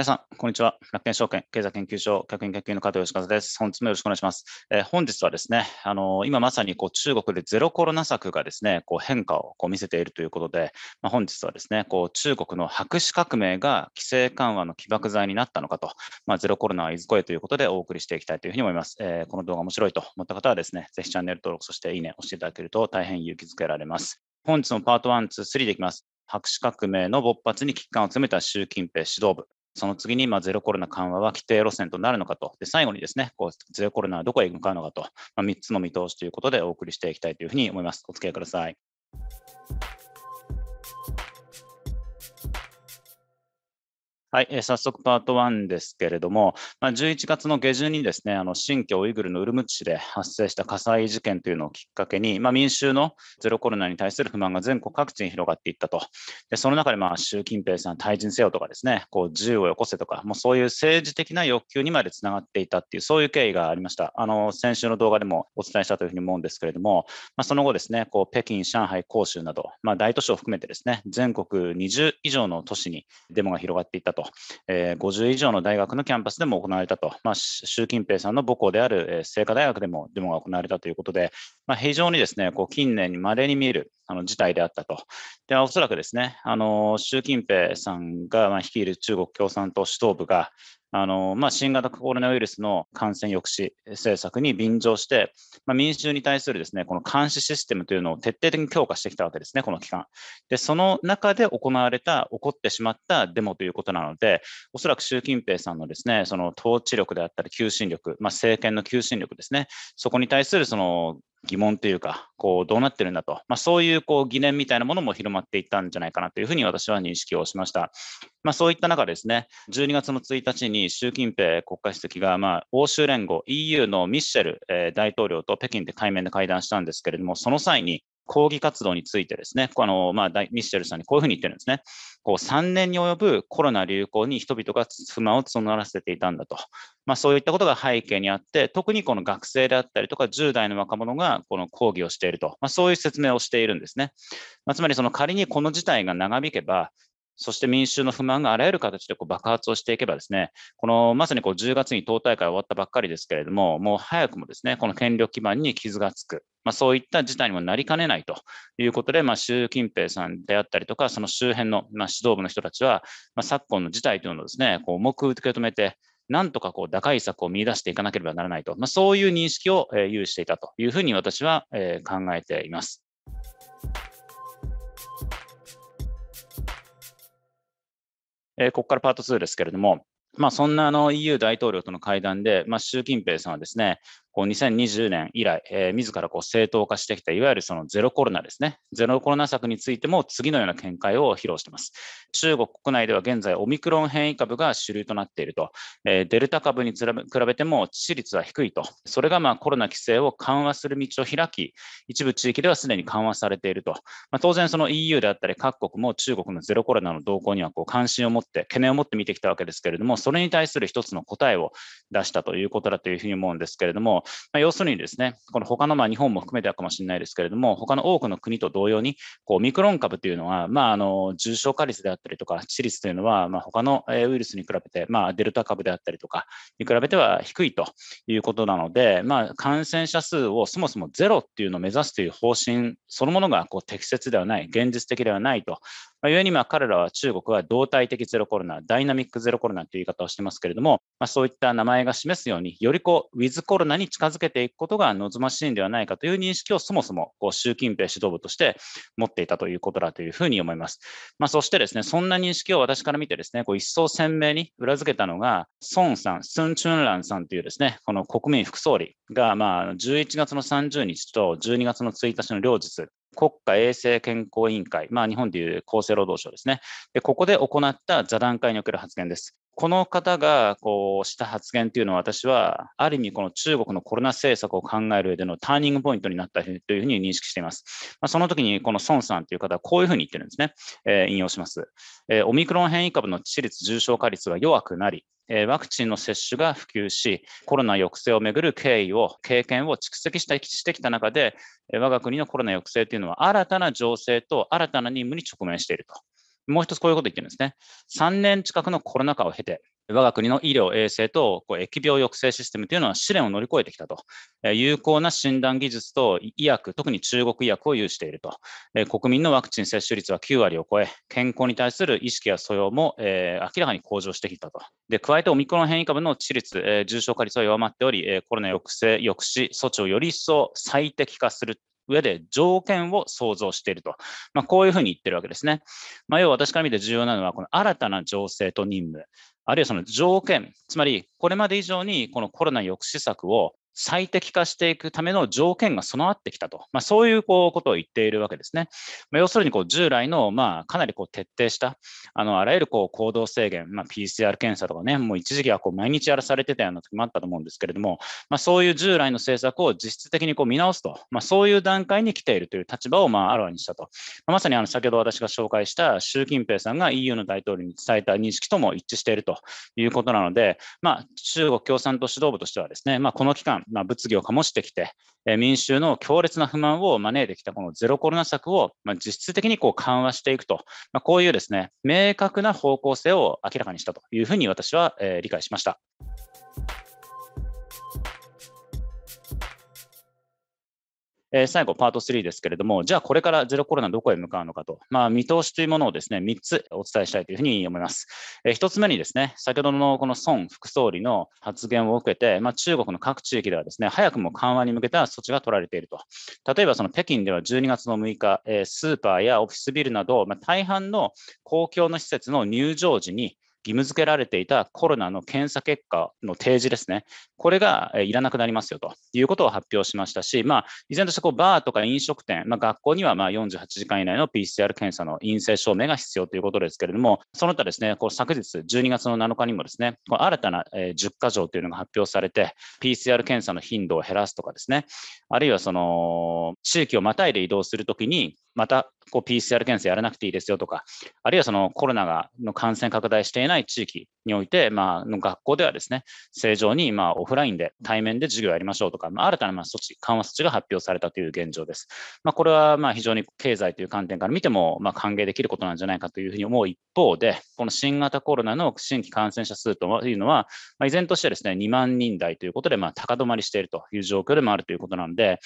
皆さん、こんにちは。楽天証券経済研究所客員研究員の加藤義和です。本日もよろしくお願いします。えー、本日はですね、あのー、今まさにこう中国でゼロコロナ策がですね、こう変化をこう見せているということで、まあ、本日はですね、こう中国の白紙革命が規制緩和の起爆剤になったのかと、まあ、ゼロコロナはいずこへということでお送りしていきたいというふうに思います。えー、この動画面白いと思った方はですね、ぜひチャンネル登録、そしていいね、押していただけると大変勇気づけられます。本日のパート1、2、3でいきます。白紙革命の勃発に危機感を詰めた習近平指導部。その次に、まあ、ゼロコロナ緩和は規定路線となるのかと、で最後にですねこう、ゼロコロナはどこへ向かうのかと、まあ、3つの見通しということでお送りしていきたいというふうに思います。お付き合いください。はい、えー、早速パート1ですけれども、まあ、11月の下旬にですね、あの新疆ウイグルのウルムチ市で発生した火災事件というのをきっかけに、まあ、民衆のゼロコロナに対する不満が全国各地に広がっていったと、でその中で、まあ、習近平さん、退陣せよとかですね、こう銃をよこせとか、もうそういう政治的な欲求にまでつながっていたっていう、そういう経緯がありました。あの先週の動画でもお伝えしたというふうに思うんですけれども、まあ、その後ですね、こう北京、上海、広州など、まあ、大都市を含めてですね、全国20以上の都市にデモが広がっていったと。と、えー、50以上の大学のキャンパスでも行われたと、まあ、習近平さんの母校である清華大学でもデモが行われたということで、まあ、非常にですねこう近年にまれに見えるあの事態であったと。で、おそらくですね、あの習近平さんが率いる中国共産党指導部が、あのまあ、新型コロナウイルスの感染抑止政策に便乗して、まあ、民衆に対するです、ね、この監視システムというのを徹底的に強化してきたわけですね、この期間。で、その中で行われた、起こってしまったデモということなので、おそらく習近平さんのです、ね、その統治力であったり、求心力、まあ、政権の求心力ですね、そこに対するその疑問というか、こうどうなってるんだと、まあ、そういうこう疑念みたいなものも広まっていったんじゃないかなというふうに私は認識をしました。まあ、そういった中ですね、12月の1日に習近平国家主席が、まあ、欧州連合 EU のミッシェル大統領と北京で対面で会談したんですけれども、その際に、抗議活動についてですね、あのまあ、ミッシェルさんにこういうふうに言ってるんですね。こう3年に及ぶコロナ流行に人々が不満を募らせていたんだと。まあ、そういったことが背景にあって、特にこの学生であったりとか、10代の若者がこの抗議をしていると、まあ、そういう説明をしているんですね。まあ、つまり、仮にこの事態が長引けば、そして民衆の不満があらゆる形でこう爆発をしていけばですね、このまさにこう10月に党大会終わったばっかりですけれども、もう早くもですね、この権力基盤に傷がつく、まあ、そういった事態にもなりかねないということで、まあ、習近平さんであったりとか、その周辺の、まあ、指導部の人たちは、まあ、昨今の事態というのをですね、こう重く受け止めて、なんとかこう打開策を見出していかなければならないと、まあ、そういう認識を、え有していたというふうに私は、え考えています。えここからパート2ですけれども、まあ、そんなあの EU 大統領との会談で、まあ、習近平さんはですね、こう2020年以来、えー、自らこう正当化してきた、いわゆるそのゼロコロナですね。ゼロコロナ策についても次のような見解を披露しています。中国国内では現在、オミクロン変異株が主流となっていると。えー、デルタ株に比べても致死率は低いと。それがまあコロナ規制を緩和する道を開き、一部地域ではすでに緩和されていると。まあ、当然、その EU であったり各国も中国のゼロコロナの動向にはこう関心を持って、懸念を持って見てきたわけですけれども、それに対する一つの答えを出したということだというふうに思うんですけれども、まあ、要するにですね、この他のまあ日本も含めてかもしれないですけれども、他の多くの国と同様に、こうオミクロン株というのは、まあ、あの重症化率であったりとか、致死率というのは、まあ、他のウイルスに比べて、まあ、デルタ株であったりとかに比べては低いということなので、まあ、感染者数をそもそもゼロっていうのを目指すという方針そのものがこう適切ではない、現実的ではないとまあ、ゆえにまあ彼らは中国は動体的ゼロコロナ、ダイナミックゼロコロナという言い方をしてますけれども、まあ、そういった名前が示すように、よりこうウィズコロナに近づけていくことが望ましいんではないかという認識をそもそもこう習近平指導部として持っていたということだというふうに思います。まあ、そしてですね、そんな認識を私から見てですね、こう一層鮮明に裏付けたのが、孫さん、スン・チュンランさんというですね、この国民副総理がまあ11月の30日と12月の1日の両日、国家衛生健康委員会、まあ、日本でいう厚生労働省ですねで、ここで行った座談会における発言です。この方がこうした発言というのは私はある意味この中国のコロナ政策を考える上でのターニングポイントになったというふうに認識しています。まあ、その時にこの孫さんという方はこういうふうに言ってるんですね。えー、引用します、えー、オミクロン変異株の致死率、重症化率が弱くなり、ワクチンの接種が普及し、コロナ抑制をめぐる経緯を、経験を蓄積してきた中で、我が国のコロナ抑制というのは、新たな情勢と新たな任務に直面していると。もう一つこういうこと言ってるんですね。3年近くのコロナ禍を経て、我が国の医療衛生とこう疫病抑制システムというのは試練を乗り越えてきたと、有効な診断技術と医薬、特に中国医薬を有していると、国民のワクチン接種率は9割を超え、健康に対する意識や素養も、え明らかに向上してきたと。で加えてオミクロン変異株の致死率、え重症化率は弱まっており、コロナ抑制、抑止措置をより一層最適化する上で条件を想像していると、まあ、こういうふうに言ってるわけですね。まあ、要は私から見て重要なのは、この新たな情勢と任務、あるいはその条件、つまりこれまで以上にこのコロナ抑止策を最適化していくための条件が備わってきたと、まあ、そういうこうことを言っているわけですね。まあ、要するにこう従来のまあかなりこう徹底したあのあらゆるこう行動制限、まあ、PCR 検査とかね、もう一時期はこう毎日やらされてたような時もあったと思うんですけれども、まあ、そういう従来の政策を実質的にこう見直すと、まあ、そういう段階に来ているという立場をまああらわにしたと、まあ、まさにあの先ほど私が紹介した習近平さんが EU の大統領に伝えた認識とも一致しているということなので、まあ、中国共産党指導部としてはですね、まあ、この期間、まあ、物議を醸してきて、え民衆の強烈な不満を招いてきたこのゼロコロナ策を、ま実質的にこう緩和していくと、まあ、こういうですね、明確な方向性を明らかにしたというふうに私は、え理解しました。えー、最後、パート3ですけれども、じゃあこれからゼロコロナどこへ向かうのかと、まあ、見通しというものをですね、3つお伝えしたいというふうに思います。えー、1つ目にですね、先ほどのこの孫副総理の発言を受けて、まあ、中国の各地域ではですね、早くも緩和に向けた措置が取られていると。例えばその北京では12月の6日、えー、スーパーやオフィスビルなど、まあ、大半の公共の施設の入場時に、義務付けられていたコロナの検査結果の提示ですね、これがいらなくなりますよということを発表しましたし、まあ、依然としてこうバーとか飲食店、まあ、学校にはまあ48時間以内の PCR 検査の陰性証明が必要ということですけれども、その他ですね、こう昨日12月の7日にもですね、こう新たな10か条というのが発表されて、PCR 検査の頻度を減らすとかですね、あるいはその地域をまたいで移動するときに、またこう PCR 検査やらなくていいですよとか、あるいはそのコロナがの感染拡大していない地域において、まあ、学校ではですね、正常にまあオフラインで対面で授業やりましょうとか、まあ、新たなまあ措置、緩和措置が発表されたという現状です。まあ、これはまあ非常に経済という観点から見てもまあ歓迎できることなんじゃないかというふうに思う一方で、この新型コロナの新規感染者数というのは、まあ、依然としてですね、2万人台ということで、ま高止まりしているという状況でもあるということなので、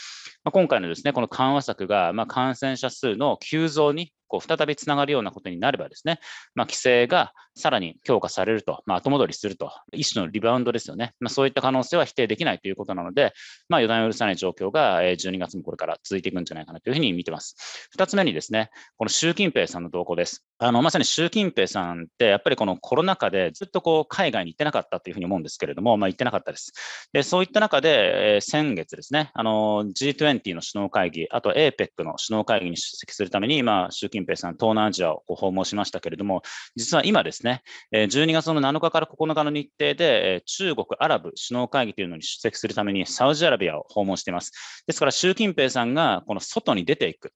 まあ、今回のですね、この緩和策がまあ感染者数の急増にこう再びつながるようなことになればですね、まあ、規制がさらに強化されると、まあ、後戻りすると、一種のリバウンドですよね、まあ、そういった可能性は否定できないということなので、まあ、予断を許さない状況が12月もこれから続いていくんじゃないかなというふうに見てます。2つ目にですね、この習近平さんの動向です。あのまさに習近平さんって、やっぱりこのコロナ禍でずっとこう海外に行ってなかったというふうに思うんですけれども、まあ、行ってなかったです。でそういった中で、えー、先月ですね、あの G20 の首脳会議、あと APEC の首脳会議に出席するために、まあ、習近近平さん、東南アジアをご訪問しましたけれども、実は今ですね、12月の7日から9日の日程で、中国アラブ首脳会議というのに出席するためにサウジアラビアを訪問しています。ですから、習近平さんがこの外に出ていく、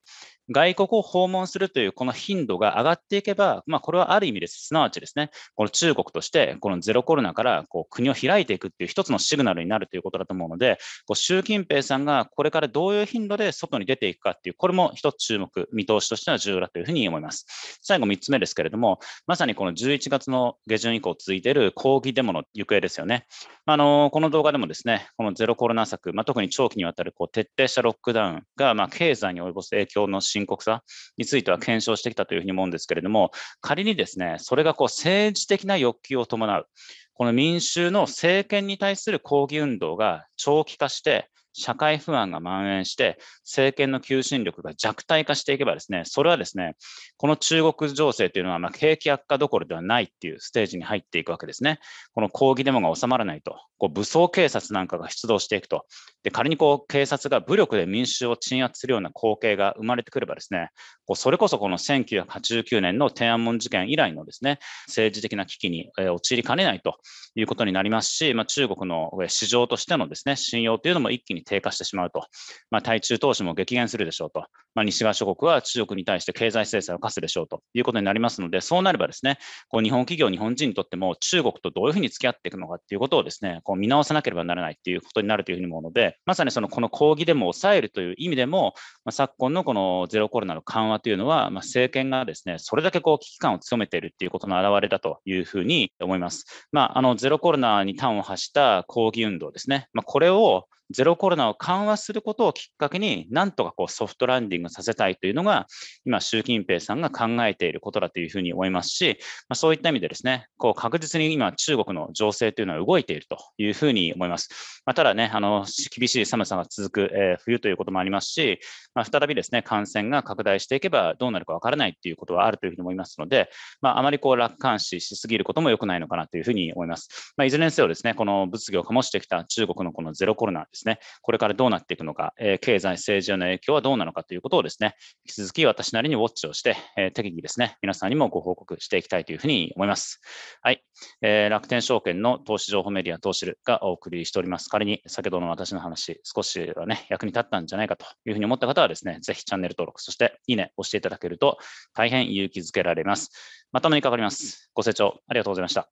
外国を訪問するというこの頻度が上がっていけば、まあ、これはある意味です。すなわちですね、この中国として、このゼロコロナからこう国を開いていくっていう一つのシグナルになるということだと思うので、こう習近平さんがこれからどういう頻度で外に出ていくかっていう、これも一つ注目、見通しとしては重要だというふうに思います。最後3つ目ですけれども、まさにこの11月の下旬以降続いている抗議デモの行方ですよね。あのこの動画でもですね、このゼロコロナ策、まあ、特に長期にわたるこう徹底したロックダウンが、まあ経済に及ぼす影響の進深刻さについては検証してきたというふうに思うんですけれども、仮にですね、それがこう政治的な欲求を伴う、この民衆の政権に対する抗議運動が長期化して、社会不安が蔓延して、政権の求心力が弱体化していけばですね、それはですね、この中国情勢というのは、ま景気悪化どころではないっていうステージに入っていくわけですね。この抗議デモが収まらないと、こう武装警察なんかが出動していくと、で仮にこう警察が武力で民衆を鎮圧するような光景が生まれてくればですね、こうそれこそこの1989年の天安門事件以来のですね、政治的な危機に陥りかねないということになりますし、まあ、中国の市場としてのですね、信用というのも一気に低下してしまうと、まあ、対中投資も激減するでしょうと、まあ、西側諸国は中国に対して経済制裁を課すでしょうということになりますので、そうなればですね、こう日本企業、日本人にとっても中国とどういうふうに付き合っていくのかっていうことをですね、こう見直さなければならないっていうことになるというふうに思うので、まさにそのこの抗議でも抑えるという意味でも、まあ、昨今のこのゼロコロナの緩和というのは、まあ、政権がですね、それだけこう危機感を強めているっていうことの表れだというふうに思います。まあ、あのゼロコロナに端を発した抗議運動ですね、まあ、これをゼロコロナを緩和することをきっかけに、なんとかこうソフトランディングさせたいというのが、今、習近平さんが考えていることだというふうに思いますし、まあ、そういった意味でですね、こう確実に今、中国の情勢というのは動いているというふうに思います。まあ、ただね、あの厳しい寒さが続く、えー、冬ということもありますし、まあ、再びですね、感染が拡大していけばどうなるかわからないということはあるというふうに思いますので、まあ、あまりこう楽観視しすぎることも良くないのかなというふうに思います。まあ、いずれにせよですね、この物議を醸してきた中国のこのゼロコロナですね、これからどうなっていくのか、え経済、政治への影響はどうなのかということをですね、引き続き私なりにウォッチをして、え適宜ですね、皆さんにもご報告していきたいというふうに思います。はい。えー、楽天証券の投資情報メディア、投資るがお送りしております。仮に先ほどの私の話、少しはね、役に立ったんじゃないかというふうに思った方はですね、ぜひチャンネル登録、そしていいね、押していただけると大変勇気づけられます。またお目にかかります。ご清聴ありがとうございました。